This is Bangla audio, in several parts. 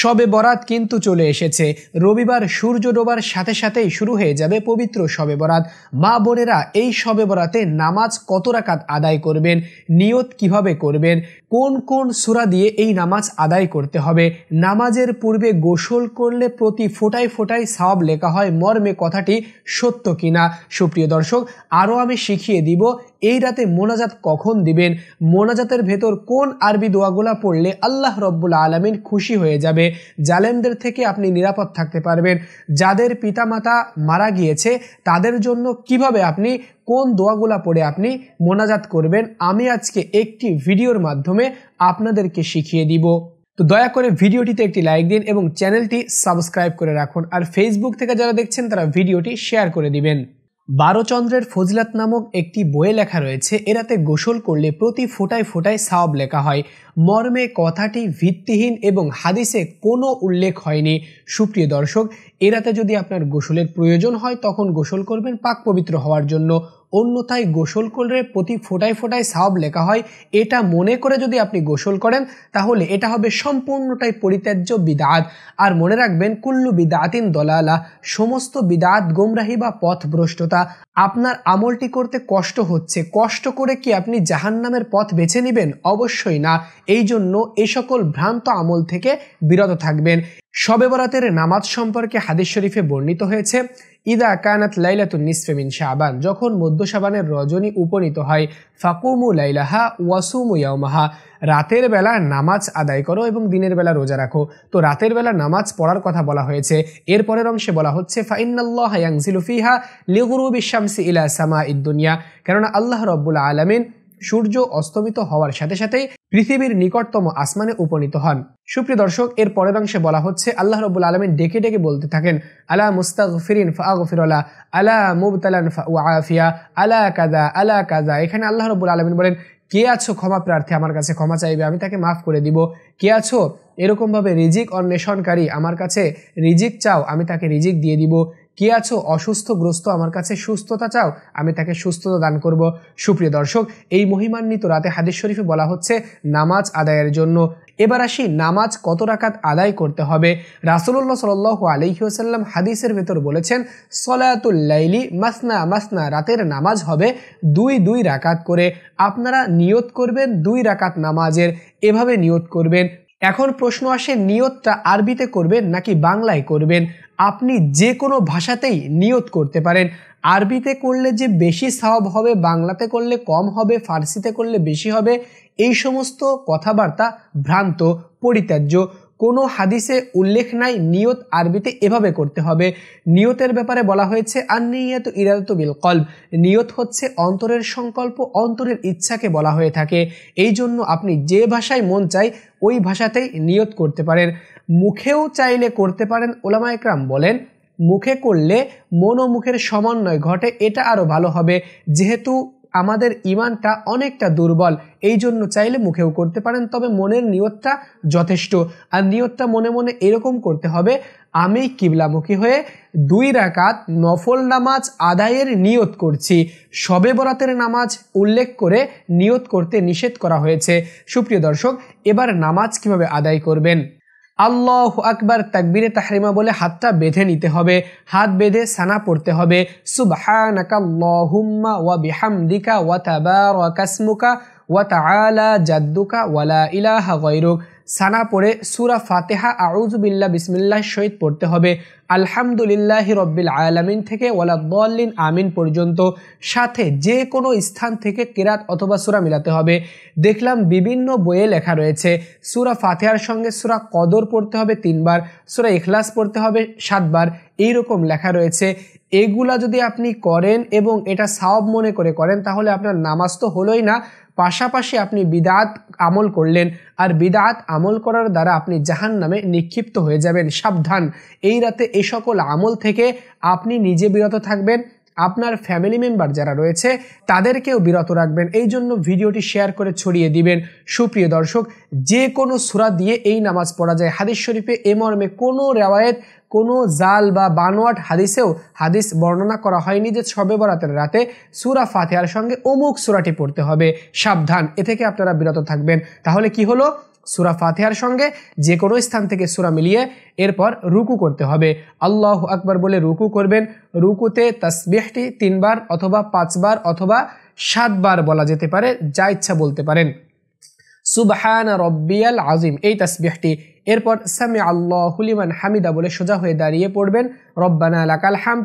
শবে বরাত কিন্তু চলে এসেছে রবিবার সূর্য ডোবার সাথে সাথেই শুরু হয়ে যাবে পবিত্র শবে বরাত মা বোনেরা এই শবে বরাতে নামাজ কত রাকাত আদায় করবেন নিয়ত কিভাবে করবেন কোন কোন সুরা দিয়ে এই নামাজ আদায় করতে হবে নামাজের পূর্বে গোসল করলে প্রতি ফোটায় ফোটায় সাব লেখা হয় মর্মে কথাটি সত্য কিনা সুপ্রিয় দর্শক আরও আমি শিখিয়ে দিব এই রাতে মোনাজাত কখন দিবেন মোনাজাতের ভেতর কোন আরবি দোয়াগুলা পড়লে আল্লাহ রব্বুল আলমিন খুশি হয়ে যাবে যাবে জালেমদের থেকে আপনি নিরাপদ থাকতে পারবেন যাদের পিতামাতা মারা গিয়েছে তাদের জন্য কিভাবে আপনি কোন দোয়াগুলা পড়ে আপনি মোনাজাত করবেন আমি আজকে একটি ভিডিওর মাধ্যমে আপনাদেরকে শিখিয়ে দিব তো দয়া করে ভিডিওটিতে একটি লাইক দিন এবং চ্যানেলটি সাবস্ক্রাইব করে রাখুন আর ফেসবুক থেকে যারা দেখছেন তারা ভিডিওটি শেয়ার করে দিবেন বারোচন্দ্রের ফজিলাত নামক একটি বইয়ে লেখা রয়েছে এরাতে গোসল করলে প্রতি ফোটায় ফোটায় সাব লেখা হয় মর্মে কথাটি ভিত্তিহীন এবং হাদিসে কোনো উল্লেখ হয়নি সুপ্রিয় দর্শক এরাতে যদি আপনার গোসলের প্রয়োজন হয় তখন গোসল করবেন পাক পবিত্র হওয়ার জন্য অন্যথায় গোসল করলে প্রতি ফোটায় ফোটায় সাব লেখা হয় এটা মনে করে যদি আপনি গোসল করেন তাহলে এটা হবে সম্পূর্ণটাই পরিত্যাজ্য বিদাত আর মনে রাখবেন কুল্লু বিদাতিন দলালা সমস্ত বিদাত গোমরাহি বা পথভ্রষ্টতা আপনার আমলটি করতে কষ্ট হচ্ছে কষ্ট করে কি আপনি জাহান্নামের পথ বেছে নেবেন অবশ্যই না এই জন্য এ সকল ভ্রান্ত আমল থেকে বিরত থাকবেন শবে বরাতের নামাজ সম্পর্কে হাদিস শরীফে বর্ণিত হয়েছে ইদা কানাত লাইলাতুন মিন শাবান যখন মধ্য সাবানের রজনী উপনীত হয় ফাকুমু লাইলাহা ওয়াসুমু ইয়াউমাহা রাতের বেলা নামাজ আদায় করো এবং দিনের বেলা রোজা রাখো তো রাতের বেলা নামাজ পড়ার কথা বলা হয়েছে এরপরের অংশে বলা হচ্ছে ফাইনাল্লাহ ইয়াংজিলুফিহা ফিহা লিগুরুবি শামসি ইলা সামা ইদ্দুনিয়া কেননা আল্লাহ রব্বুল আলমিন সূর্য অস্তমিত হওয়ার সাথে সাথে পৃথিবীর নিকটতম আসমানে উপনীত হন সুপ্রিয় দর্শক এর পরের অংশে বলা হচ্ছে আল্লাহ রবুল আলমেন ডেকে ডেকে বলতে থাকেন আলা মুস্তাক ফিরিন ফাগফিরলা আলা মুবতালান আফিয়া আলা কাদা আলা কাদা এখানে আল্লাহ রবুল আলমিন বলেন কে আছো ক্ষমা প্রার্থী আমার কাছে ক্ষমা চাইবে আমি তাকে মাফ করে দিব কে আছো এরকমভাবে রিজিক অন্বেষণকারী আমার কাছে রিজিক চাও আমি তাকে রিজিক দিয়ে দিব কি আছো অসুস্থগ্রস্ত আমার কাছে সুস্থতা চাও আমি তাকে সুস্থতা দান করব সুপ্রিয় দর্শক এই মহিমান্বিত রাতে হাদিস শরীফে বলা হচ্ছে নামাজ আদায়ের জন্য এবার আসি নামাজ কত রাকাত আদায় করতে হবে রাসুল্লাহ সাল আলহিউসাল্লাম হাদিসের ভেতর বলেছেন সলায়াতুল্লাইলি মাসনা মাসনা রাতের নামাজ হবে দুই দুই রাকাত করে আপনারা নিয়ত করবেন দুই রাকাত নামাজের এভাবে নিয়ত করবেন এখন প্রশ্ন আসে নিয়তটা আরবিতে করবেন নাকি বাংলায় করবেন আপনি যে কোনো ভাষাতেই নিয়ত করতে পারেন আরবিতে করলে যে বেশি সাহব হবে বাংলাতে করলে কম হবে ফার্সিতে করলে বেশি হবে এই সমস্ত কথাবার্তা ভ্রান্ত পরিত্যাজ্য কোনো হাদিসে উল্লেখ নাই নিয়ত আরবিতে এভাবে করতে হবে নিয়তের ব্যাপারে বলা হয়েছে আন্নিয়াত ইরাদাত বিল কল্ব নিয়ত হচ্ছে অন্তরের সংকল্প অন্তরের ইচ্ছাকে বলা হয়ে থাকে এই জন্য আপনি যে ভাষায় মন চাই ওই ভাষাতেই নিয়ত করতে পারেন মুখেও চাইলে করতে পারেন ওলামা একরাম বলেন মুখে করলে মন ও মুখের সমন্বয় ঘটে এটা আরও ভালো হবে যেহেতু আমাদের ইমানটা অনেকটা দুর্বল এই জন্য চাইলে মুখেও করতে পারেন তবে মনের নিয়তটা যথেষ্ট আর নিয়তটা মনে মনে এরকম করতে হবে আমি কিবলামুখী হয়ে দুই রাকাত নফল নামাজ আদায়ের নিয়ত করছি সবে বরাতের নামাজ উল্লেখ করে নিয়ত করতে নিষেধ করা হয়েছে সুপ্রিয় দর্শক এবার নামাজ কিভাবে আদায় করবেন আল্লাহ আকবার তাকবিরে তাহরিমা বলে হাতটা বেঁধে নিতে হবে হাত বেঁধে সানা পড়তে হবে সুবহানাকাল্লাহুম্মা ওয়া বিহামদিকা ওয়া তাবারাকাসমুকা ওয়া তাআলা জাদ্দুকা ওয়ালা ইলাহা গায়রুক সানা পড়ে সুরা ফাতেহা আউজুবিল্লা বিসমিল্লা সহিত পড়তে হবে আলহামদুলিল্লাহ রব্বিল আয়ালামিন থেকে ওয়ালাদ্দিন আমিন পর্যন্ত সাথে যে কোনো স্থান থেকে কেরাত অথবা সুরা মিলাতে হবে দেখলাম বিভিন্ন বইয়ে লেখা রয়েছে সুরা ফাতেহার সঙ্গে সুরা কদর পড়তে হবে তিনবার সুরা ইখলাস পড়তে হবে সাতবার এই রকম লেখা রয়েছে এগুলা যদি আপনি করেন এবং এটা সব মনে করে করেন তাহলে আপনার নামাজ তো হলোই না পাশাপাশি আপনি বিদাত আমল করলেন আর বিদাত আমল করার দ্বারা আপনি জাহান নামে নিক্ষিপ্ত হয়ে যাবেন সাবধান এই রাতে এ সকল আমল থেকে আপনি নিজে বিরত থাকবেন আপনার ফ্যামিলি মেম্বার যারা রয়েছে তাদেরকেও বিরত রাখবেন এই জন্য ভিডিওটি শেয়ার করে ছড়িয়ে দিবেন সুপ্রিয় দর্শক যে কোনো সুরা দিয়ে এই নামাজ পড়া যায় হাদিস শরীফে এ মর্মে কোনো রেওয়ায়ত কোনো জাল বা বানোয়াট হাদিসেও হাদিস বর্ণনা করা হয়নি যে ছবে বরাতের রাতে সুরা ফাতেহার সঙ্গে অমুক সুরাটি পড়তে হবে সাবধান এ থেকে আপনারা বিরত থাকবেন তাহলে কি হলো সুরা ফাতেহার সঙ্গে যে কোনো স্থান থেকে সুরা মিলিয়ে এরপর রুকু করতে হবে আল্লাহ আকবর বলে রুকু করবেন রুকুতে তসবিহটি তিনবার অথবা পাঁচবার অথবা সাতবার বলা যেতে পারে যা ইচ্ছা বলতে পারেন সুবহান রব্বিয়াল আজিম এই তসবিহটি এরপর সামি আল্লাহ হুলিমান হামিদা বলে সোজা হয়ে দাঁড়িয়ে পড়বেন রব্বানা আলাকাল হাম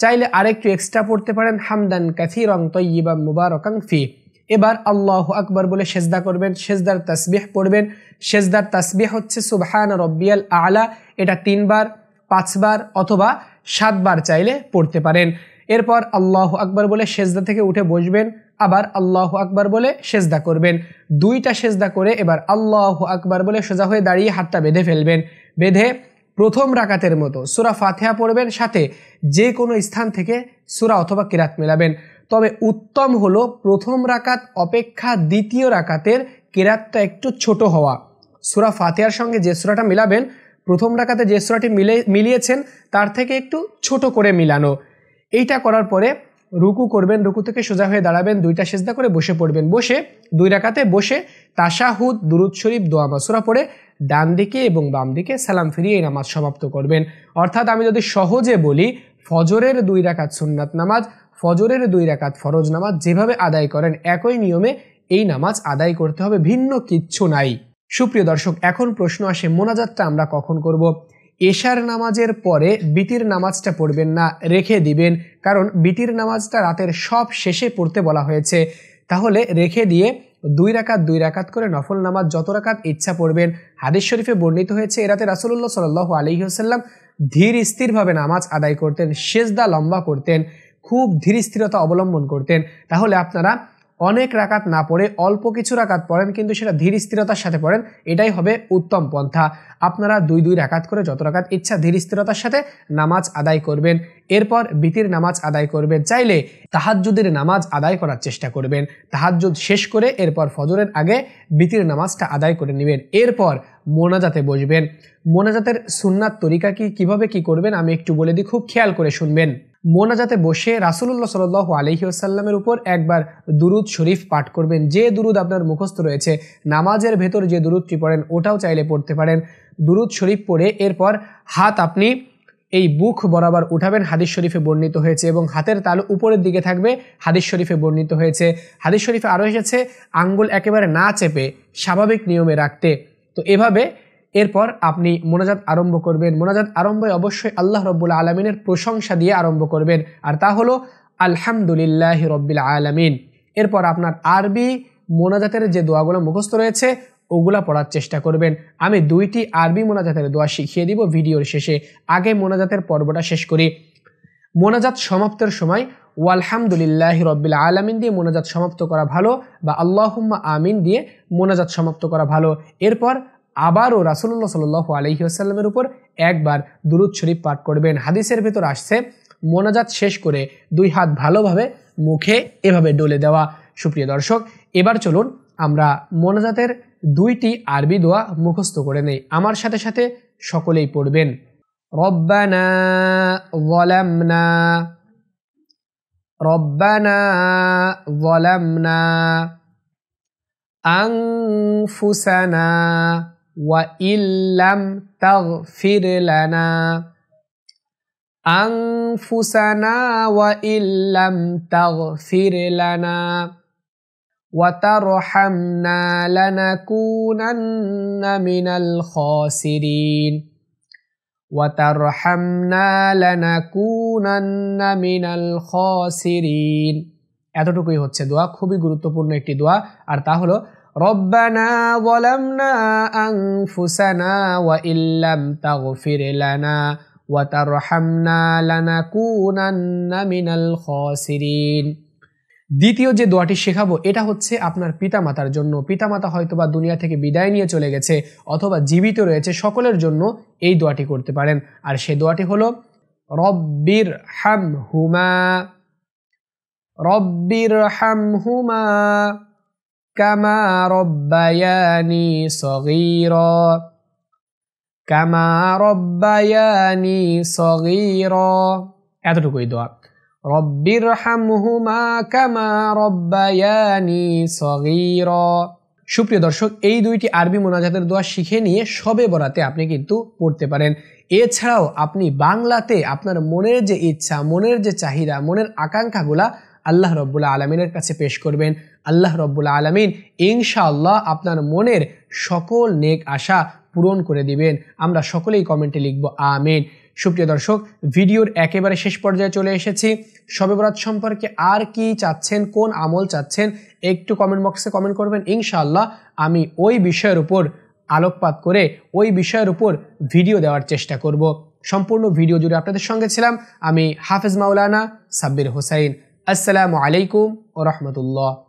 চাইলে আরেকটু এক্সট্রা পড়তে পারেন হামদান কাথিরং তৈবা মুবারকাং ফি এবার আল্লাহ আকবর বলে সেজদা করবেন সেজদার তসবিহ পড়বেন সেজদার তসবিহ হচ্ছে সুবহান রব্বিয়াল আলা এটা তিনবার পাঁচবার অথবা সাতবার চাইলে পড়তে পারেন এরপর আল্লাহ আকবর বলে সেজদা থেকে উঠে বসবেন আবার আল্লাহ আকবার বলে সেজদা করবেন দুইটা সেজদা করে এবার আল্লাহ আকবার বলে সোজা হয়ে দাঁড়িয়ে হাতটা বেঁধে ফেলবেন বেঁধে প্রথম রাকাতের মতো সুরা ফাতেহা পড়বেন সাথে যে কোনো স্থান থেকে সুরা অথবা কিরাত মেলাবেন তবে উত্তম হলো প্রথম রাকাত অপেক্ষা দ্বিতীয় রাকাতের কেরাতটা একটু ছোট হওয়া সুরা ফাতেহার সঙ্গে যে সুরাটা মিলাবেন প্রথম রাকাতে যে সুরাটি মিলে মিলিয়েছেন তার থেকে একটু ছোট করে মিলানো এইটা করার পরে রুকু করবেন রুকু থেকে সোজা হয়ে দাঁড়াবেন দুইটা সেজদা করে বসে পড়বেন বসে দুই রাকাতে বসে তাশাহুদ দুরুদ শরীফ দোয়া মাসুরা পড়ে ডান দিকে এবং বাম দিকে সালাম ফিরিয়ে এই নামাজ সমাপ্ত করবেন অর্থাৎ আমি যদি সহজে বলি ফজরের দুই রাকাত সুন্নাত নামাজ ফজরের দুই রাকাত ফরজ নামাজ যেভাবে আদায় করেন একই নিয়মে এই নামাজ আদায় করতে হবে ভিন্ন কিচ্ছু নাই সুপ্রিয় দর্শক এখন প্রশ্ন আসে মোনাজাতটা আমরা কখন করব এশার নামাজের পরে বিতির নামাজটা পড়বেন না রেখে দিবেন কারণ বিতির নামাজটা রাতের সব শেষে পড়তে বলা হয়েছে তাহলে রেখে দিয়ে দুই রাকাত দুই রাকাত করে নফল নামাজ যত রাকাত ইচ্ছা পড়বেন হাদিস শরীফে বর্ণিত হয়েছে এরাতে রাসুল্লাহ সাল আলী হাসাল্লাম ধীর স্থিরভাবে নামাজ আদায় করতেন সেজদা লম্বা করতেন খুব ধীর স্থিরতা অবলম্বন করতেন তাহলে আপনারা অনেক রাকাত না পড়ে অল্প কিছু রাকাত পড়েন কিন্তু সেটা ধীর স্থিরতার সাথে পড়েন এটাই হবে উত্তম পন্থা আপনারা দুই দুই রাকাত করে যত রাকাত ইচ্ছা ধীর স্থিরতার সাথে নামাজ আদায় করবেন এরপর বিতির নামাজ আদায় করবেন চাইলে তাহাজুদের নামাজ আদায় করার চেষ্টা করবেন তাহাজ্জুদ শেষ করে এরপর ফজরের আগে বিতির নামাজটা আদায় করে নেবেন এরপর মোনাজাতে বসবেন মোনাজাতের সুন্নাত তরিকা কি কীভাবে কি করবেন আমি একটু বলে দিই খুব খেয়াল করে শুনবেন মোনাজাতে বসে রাসুলুল্লাহ সাল্লু আলহি আসাল্লামের উপর একবার দুরুদ শরীফ পাঠ করবেন যে দুরুদ আপনার মুখস্থ রয়েছে নামাজের ভেতর যে দুরুদটি পড়েন ওটাও চাইলে পড়তে পারেন দুরুদ শরীফ পড়ে এরপর হাত আপনি এই বুক বরাবর উঠাবেন হাদিস শরীফে বর্ণিত হয়েছে এবং হাতের তাল উপরের দিকে থাকবে হাদিস শরীফে বর্ণিত হয়েছে হাদিস শরীফে আরও এসেছে আঙ্গুল একেবারে না চেপে স্বাভাবিক নিয়মে রাখতে তো এভাবে এরপর আপনি মোনাজাত আরম্ভ করবেন মোনাজাত আরম্ভে অবশ্যই আল্লাহ রব্বুল আলমিনের প্রশংসা দিয়ে আরম্ভ করবেন আর তা হলো আলহামদুলিল্লাহ রব্বুল আলমিন এরপর আপনার আরবি মোনাজাতের যে দোয়াগুলো মুখস্থ রয়েছে ওগুলা পড়ার চেষ্টা করবেন আমি দুইটি আরবি মোনাজাতের দোয়া শিখিয়ে দিব ভিডিওর শেষে আগে মোনাজাতের পর্বটা শেষ করি মোনাজাত সমাপ্তের সময় ওয়ালহামদুলিল্লাহ রব্বিল আলমিন দিয়ে মোনাজাত সমাপ্ত করা ভালো বা আল্লাহম্মা আমিন দিয়ে মোনাজাত সমাপ্ত করা ভালো এরপর আবারও রাসুল্লাহ সাল্লু আলহি আসাল্লামের উপর একবার দুরুদ শরীফ পাঠ করবেন হাদিসের ভেতর আসছে মোনাজাত শেষ করে দুই হাত ভালোভাবে মুখে এভাবে ডলে দেওয়া সুপ্রিয় দর্শক এবার চলুন আমরা মোনাজাতের দুইটি আরবি দোয়া মুখস্থ করে নেই আমার সাথে সাথে সকলেই পড়বেন রব্বানা ওয়ালামনা وإن تغفر لنا أنفسنا وإن لم تغفر لنا وترحمنا لنكونن من الخاسرين وترحمنا لنكونن من الخاسرين এতটুকুই হচ্ছে দোয়া খুবই গুরুত্বপূর্ণ একটি দোয়া আর তা হলো ربنا ظلمنا أنفسنا وإن لم تغفر لنا وترحمنا لنكونن من الخاسرين দ্বিতীয় যে দোয়াটি শেখাবো এটা হচ্ছে আপনার পিতামাতার জন্য পিতামাতা হয়তো বা দুনিয়া থেকে বিদায় নিয়ে চলে গেছে অথবা জীবিত রয়েছে সকলের জন্য এই দোয়াটি করতে পারেন আর সে দোয়াটি হলো রব্বির হাম হুমা রব্বির হাম হুমা কামা রব্বায়ানি সগীর কামা রব্বায়ানি সগীর এতটুকুই দোয়া রব্বির হামহুমা কামা রব্বায়ানি সুপ্রিয় দর্শক এই দুইটি আরবি মোনাজাতের দোয়া শিখে নিয়ে সবে বরাতে আপনি কিন্তু পড়তে পারেন এছাড়াও আপনি বাংলাতে আপনার মনের যে ইচ্ছা মনের যে চাহিদা মনের আকাঙ্ক্ষাগুলা আল্লাহ রব্বুল্লা আলমিনের কাছে পেশ করবেন আল্লাহ রব্বুল আলমিন ইনশাআল্লাহ আপনার মনের সকল নেক আশা পূরণ করে দিবেন আমরা সকলেই কমেন্টে লিখব আমিন সুপ্রিয় দর্শক ভিডিওর একেবারে শেষ পর্যায়ে চলে এসেছি শবে বরাত সম্পর্কে আর কি চাচ্ছেন কোন আমল চাচ্ছেন একটু কমেন্ট বক্সে কমেন্ট করবেন ইনশাআল্লাহ আমি ওই বিষয়ের উপর আলোকপাত করে ওই বিষয়ের উপর ভিডিও দেওয়ার চেষ্টা করব সম্পূর্ণ ভিডিও জুড়ে আপনাদের সঙ্গে ছিলাম আমি হাফেজ মাওলানা সাব্বির হোসাইন আসসালামু আলাইকুম ও রহমতুল্লাহ